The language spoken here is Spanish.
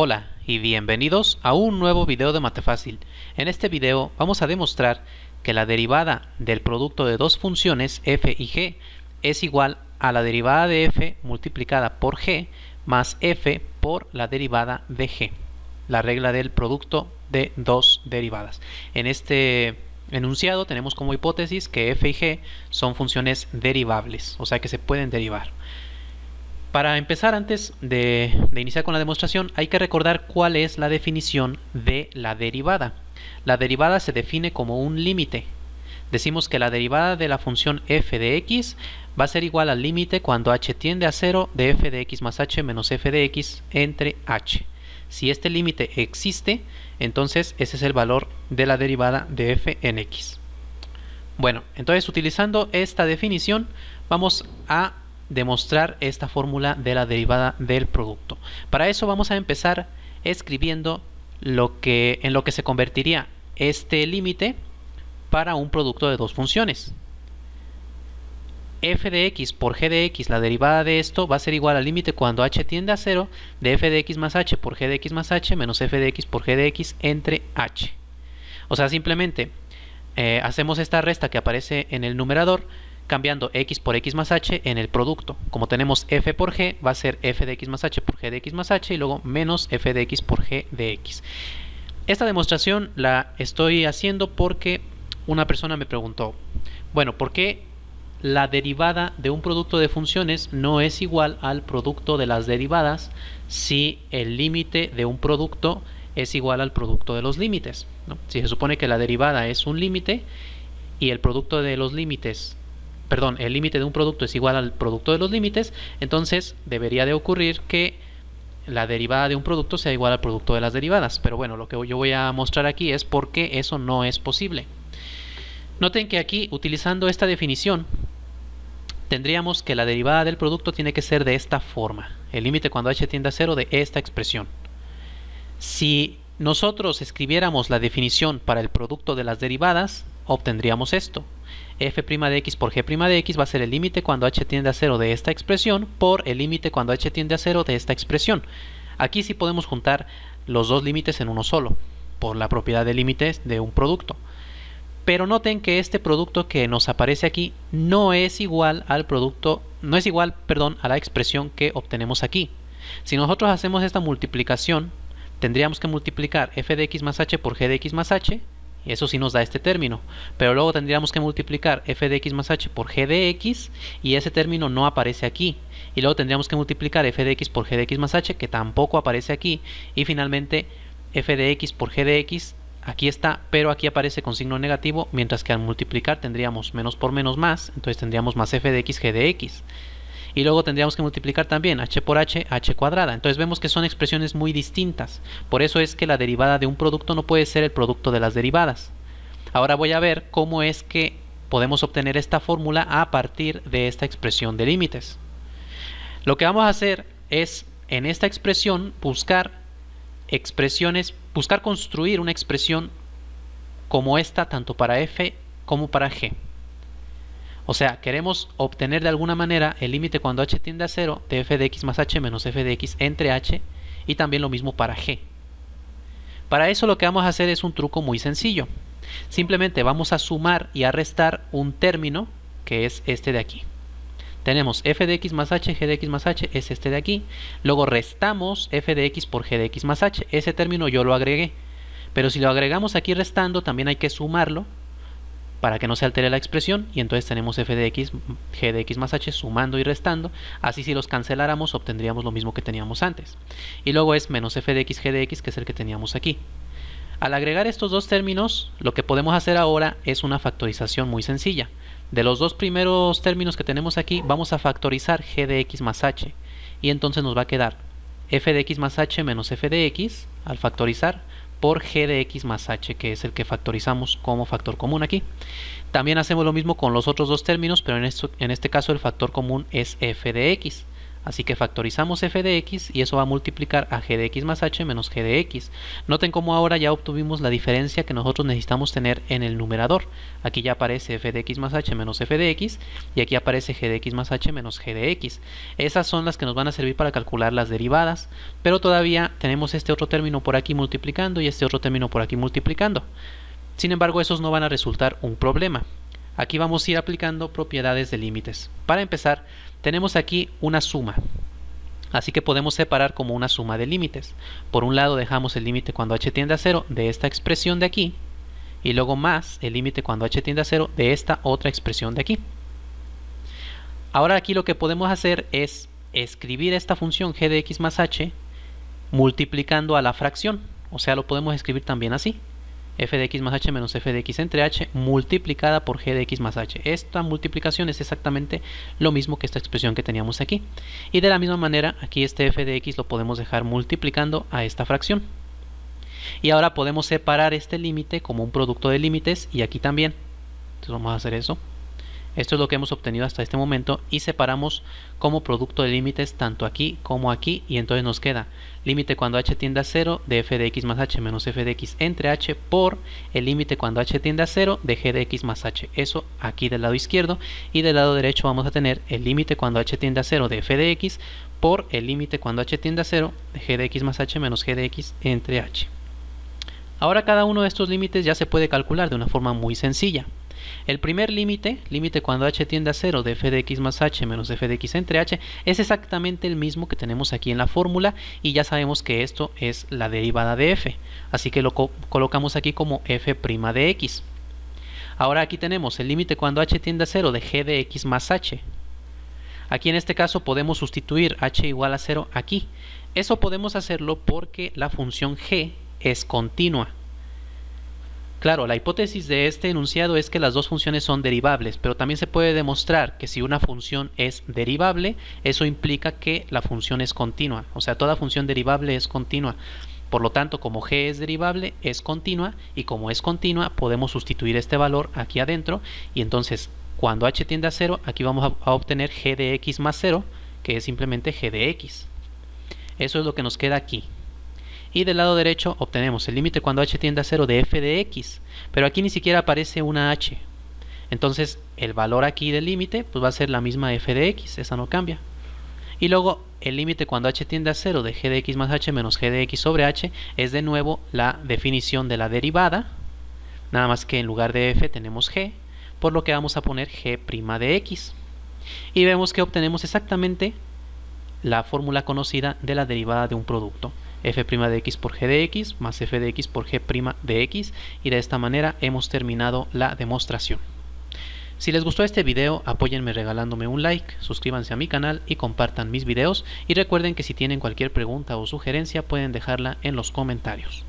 Hola y bienvenidos a un nuevo video de Matefácil. En este video vamos a demostrar que la derivada del producto de dos funciones f y g es igual a la derivada de f multiplicada por g más f por la derivada de g, la regla del producto de dos derivadas. En este enunciado tenemos como hipótesis que f y g son funciones derivables, o sea que se pueden derivar. Para empezar, antes de, iniciar con la demostración, hay que recordar cuál es la definición de la derivada. La derivada se define como un límite. Decimos que la derivada de la función f de x va a ser igual al límite cuando h tiende a 0 de f de x más h menos f de x entre h. Si este límite existe, entonces ese es el valor de la derivada de f en x. Bueno, entonces utilizando esta definición vamos a demostrar esta fórmula de la derivada del producto. Para eso vamos a empezar escribiendo lo que, en lo que se convertiría este límite para un producto de dos funciones. f de x por g de x, la derivada de esto va a ser igual al límite cuando h tiende a 0 de f de x más h por g de x más h menos f de x por g de x entre h. O sea, simplemente eh, hacemos esta resta que aparece en el numerador cambiando x por x más h en el producto. Como tenemos f por g, va a ser f de x más h por g de x más h y luego menos f de x por g de x. Esta demostración la estoy haciendo porque una persona me preguntó, bueno, ¿por qué la derivada de un producto de funciones no es igual al producto de las derivadas si el límite de un producto es igual al producto de los límites? Si se supone que la derivada es un límite y el producto de los límites perdón, el límite de un producto es igual al producto de los límites, entonces debería de ocurrir que la derivada de un producto sea igual al producto de las derivadas. Pero bueno, lo que yo voy a mostrar aquí es por qué eso no es posible. Noten que aquí, utilizando esta definición, tendríamos que la derivada del producto tiene que ser de esta forma. El límite cuando h tiende a cero de esta expresión. Si nosotros escribiéramos la definición para el producto de las derivadas, obtendríamos esto. f' de x por g' de x va a ser el límite cuando h tiende a 0 de esta expresión por el límite cuando h tiende a 0 de esta expresión. Aquí sí podemos juntar los dos límites en uno solo, por la propiedad de límites de un producto. Pero noten que este producto que nos aparece aquí no es igual al producto, no es igual, perdón, a la expresión que obtenemos aquí. Si nosotros hacemos esta multiplicación, tendríamos que multiplicar f de x más h por g de x más h, eso sí nos da este término. Pero luego tendríamos que multiplicar f de x más h por g de x y ese término no aparece aquí. Y luego tendríamos que multiplicar f de x por g de x más h que tampoco aparece aquí. Y finalmente f de x por g de x aquí está, pero aquí aparece con signo negativo, mientras que al multiplicar tendríamos menos por menos más, entonces tendríamos más f de x g de x y luego tendríamos que multiplicar también h por h, h cuadrada. Entonces vemos que son expresiones muy distintas. Por eso es que la derivada de un producto no puede ser el producto de las derivadas. Ahora voy a ver cómo es que podemos obtener esta fórmula a partir de esta expresión de límites. Lo que vamos a hacer es en esta expresión buscar expresiones, buscar construir una expresión como esta tanto para f como para g. O sea, queremos obtener de alguna manera el límite cuando h tiende a 0 de f de x más h menos f de x entre h y también lo mismo para g. Para eso lo que vamos a hacer es un truco muy sencillo. Simplemente vamos a sumar y a restar un término que es este de aquí. Tenemos f de x más h, g de x más h es este de aquí. Luego restamos f de x por g de x más h. Ese término yo lo agregué. Pero si lo agregamos aquí restando, también hay que sumarlo para que no se altere la expresión y entonces tenemos f de x, g de x más h sumando y restando, así si los canceláramos obtendríamos lo mismo que teníamos antes. Y luego es menos f de x, g de x que es el que teníamos aquí. Al agregar estos dos términos, lo que podemos hacer ahora es una factorización muy sencilla. De los dos primeros términos que tenemos aquí, vamos a factorizar g de x más h. Y entonces nos va a quedar f de x más h menos f de x, al factorizar, por g de x más h, que es el que factorizamos como factor común aquí. También hacemos lo mismo con los otros dos términos, pero en, este caso el factor común es f de x. Así que factorizamos f de x y eso va a multiplicar a g de x más h menos g de x. Noten cómo ahora ya obtuvimos la diferencia que nosotros necesitamos tener en el numerador. Aquí ya aparece f de x más h menos f de x y aquí aparece g de x más h menos g de x. Esas son las que nos van a servir para calcular las derivadas, pero todavía tenemos este otro término por aquí multiplicando y este otro término por aquí multiplicando. Sin embargo, esos no van a resultar un problema. Aquí vamos a ir aplicando propiedades de límites. Para empezar, tenemos aquí una suma. Así que podemos separar como una suma de límites. Por un lado dejamos el límite cuando h tiende a 0 de esta expresión de aquí. Y luego más el límite cuando h tiende a 0 de esta otra expresión de aquí. Ahora aquí lo que podemos hacer es escribir esta función g de x más h multiplicando a la fracción. O sea, lo podemos escribir también así f de x más h menos f de x entre h multiplicada por g de x más h. Esta multiplicación es exactamente lo mismo que esta expresión que teníamos aquí. Y de la misma manera, aquí este f de x lo podemos dejar multiplicando a esta fracción. Y ahora podemos separar este límite como un producto de límites y aquí también. Entonces vamos a hacer eso. Esto es lo que hemos obtenido hasta este momento y separamos como producto de límites tanto aquí como aquí y entonces nos queda límite cuando h tiende a 0 de f de x más h menos f de x entre h por el límite cuando h tiende a 0 de g de x más h. Eso aquí del lado izquierdo y del lado derecho vamos a tener el límite cuando h tiende a 0 de f de x por el límite cuando h tiende a 0 de g de x más h menos g de x entre h. Ahora cada uno de estos límites ya se puede calcular de una forma muy sencilla. El primer límite, límite cuando h tiende a 0 de f de x más h menos f de x entre h, es exactamente el mismo que tenemos aquí en la fórmula y ya sabemos que esto es la derivada de f, así que lo colocamos aquí como f' de x. Ahora aquí tenemos el límite cuando h tiende a 0 de g de x más h. Aquí en este caso podemos sustituir h igual a 0 aquí. Eso podemos hacerlo porque la función g es continua. Claro, la hipótesis de este enunciado es que las dos funciones son derivables, pero también se puede demostrar que si una función es derivable, eso implica que la función es continua, o sea, toda función derivable es continua. Por lo tanto, como g es derivable, es continua, y como es continua, podemos sustituir este valor aquí adentro, y entonces, cuando h tiende a 0, aquí vamos a, obtener g de x más 0, que es simplemente g de x. Eso es lo que nos queda aquí, y del lado derecho obtenemos el límite cuando h tiende a 0 de f de x, pero aquí ni siquiera aparece una h. Entonces el valor aquí del límite pues va a ser la misma f de x, esa no cambia. Y luego el límite cuando h tiende a 0 de g de x más h menos g de x sobre h es de nuevo la definición de la derivada, nada más que en lugar de f tenemos g, por lo que vamos a poner g' de x. Y vemos que obtenemos exactamente la fórmula conocida de la derivada de un producto f' de x por g de x más f de x por g' de x y de esta manera hemos terminado la demostración. Si les gustó este video, apóyenme regalándome un like, suscríbanse a mi canal y compartan mis videos y recuerden que si tienen cualquier pregunta o sugerencia pueden dejarla en los comentarios.